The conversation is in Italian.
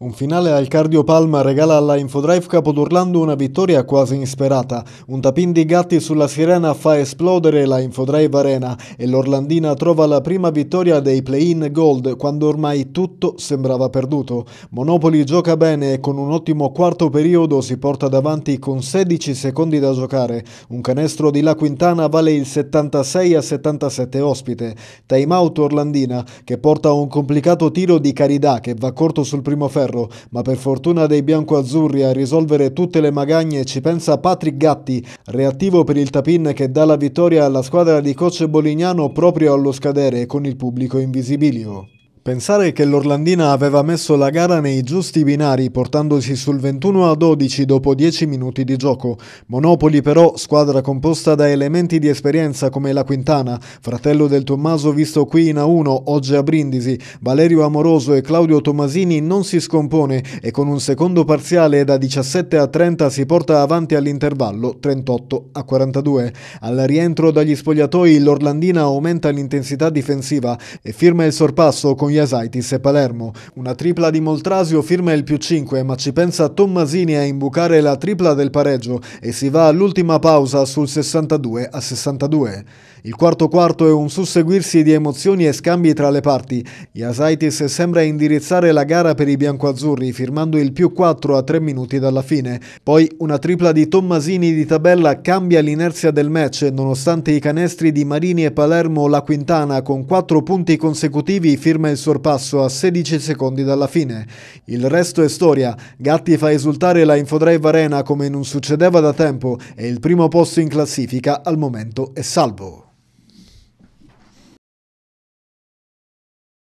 Un finale al Cardio Palma regala alla Infodrive Capodurlando una vittoria quasi insperata. Un tapin di gatti sulla sirena fa esplodere la Infodrive Arena e l'Orlandina trova la prima vittoria dei play-in gold quando ormai tutto sembrava perduto. Monopoli gioca bene e con un ottimo quarto periodo si porta davanti con 16 secondi da giocare. Un canestro di La Quintana vale il 76 a 77 ospite. Time out Orlandina che porta un complicato tiro di Caridà che va corto sul primo ferro ferro, ma per fortuna dei biancoazzurri a risolvere tutte le magagne ci pensa Patrick Gatti, reattivo per il tapin che dà la vittoria alla squadra di coach Bolignano proprio allo scadere con il pubblico in visibilio. Pensare che l'Orlandina aveva messo la gara nei giusti binari portandosi sul 21 a 12 dopo 10 minuti di gioco. Monopoli però, squadra composta da elementi di esperienza come la Quintana, fratello del Tommaso visto qui in A1 oggi a Brindisi, Valerio Amoroso e Claudio Tomasini non si scompone e con un secondo parziale da 17 a 30 si porta avanti all'intervallo 38 a 42. Al rientro dagli spogliatoi l'Orlandina aumenta l'intensità difensiva e firma il sorpasso con gli Iasaitis e Palermo. Una tripla di Moltrasio firma il più 5, ma ci pensa Tommasini a imbucare la tripla del pareggio e si va all'ultima pausa sul 62 a 62. Il quarto quarto è un susseguirsi di emozioni e scambi tra le parti. Iasaitis sembra indirizzare la gara per i biancoazzurri firmando il più 4 a 3 minuti dalla fine. Poi una tripla di Tommasini di tabella cambia l'inerzia del match nonostante i canestri di Marini e Palermo la Quintana con 4 punti consecutivi firma il sorpasso a 16 secondi dalla fine. Il resto è storia. Gatti fa esultare la Infodrive Arena come non succedeva da tempo e il primo posto in classifica al momento è salvo.